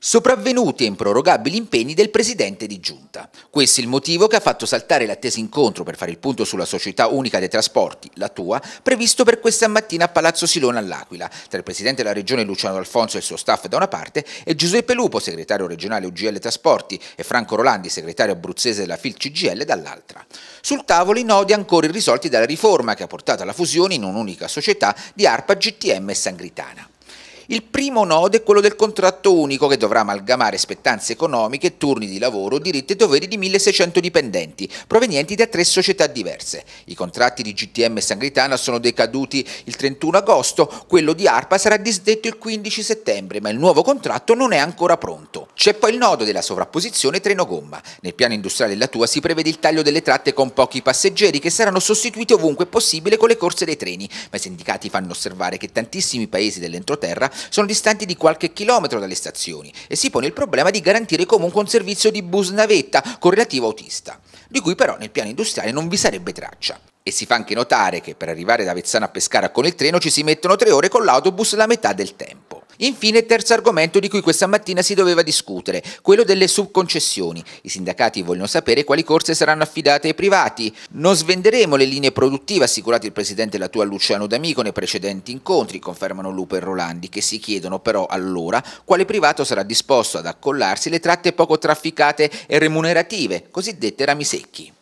sopravvenuti e improrogabili impegni del presidente di giunta. Questo è il motivo che ha fatto saltare l'attesa incontro per fare il punto sulla società unica dei trasporti, la tua, previsto per questa mattina a Palazzo Silone all'Aquila, tra il presidente della regione Luciano Alfonso e il suo staff da una parte e Giuseppe Lupo, segretario regionale UGL Trasporti, e Franco Rolandi, segretario abruzzese della FIL CGL, dall'altra. Sul tavolo i nodi ancora irrisolti dalla riforma che ha portato alla fusione in un'unica società di ARPA, GTM e Sangritana. Il primo nodo è quello del contratto unico che dovrà amalgamare spettanze economiche, turni di lavoro, diritti e doveri di 1600 dipendenti, provenienti da tre società diverse. I contratti di GTM e Sangritana sono decaduti il 31 agosto, quello di ARPA sarà disdetto il 15 settembre, ma il nuovo contratto non è ancora pronto. C'è poi il nodo della sovrapposizione treno-gomma. Nel piano industriale della Tua si prevede il taglio delle tratte con pochi passeggeri che saranno sostituiti ovunque possibile con le corse dei treni, ma i sindacati fanno osservare che tantissimi paesi dell'entroterra sono distanti di qualche chilometro dalle stazioni e si pone il problema di garantire comunque un servizio di bus navetta con relativo autista, di cui però nel piano industriale non vi sarebbe traccia. E si fa anche notare che per arrivare da Vezzano a Pescara con il treno ci si mettono tre ore con l'autobus la metà del tempo. Infine, terzo argomento di cui questa mattina si doveva discutere, quello delle subconcessioni. I sindacati vogliono sapere quali corse saranno affidate ai privati. Non svenderemo le linee produttive, assicurate il presidente Latua Luciano D'Amico nei precedenti incontri, confermano Lupo e Rolandi, che si chiedono però allora quale privato sarà disposto ad accollarsi le tratte poco trafficate e remunerative, cosiddette rami secchi.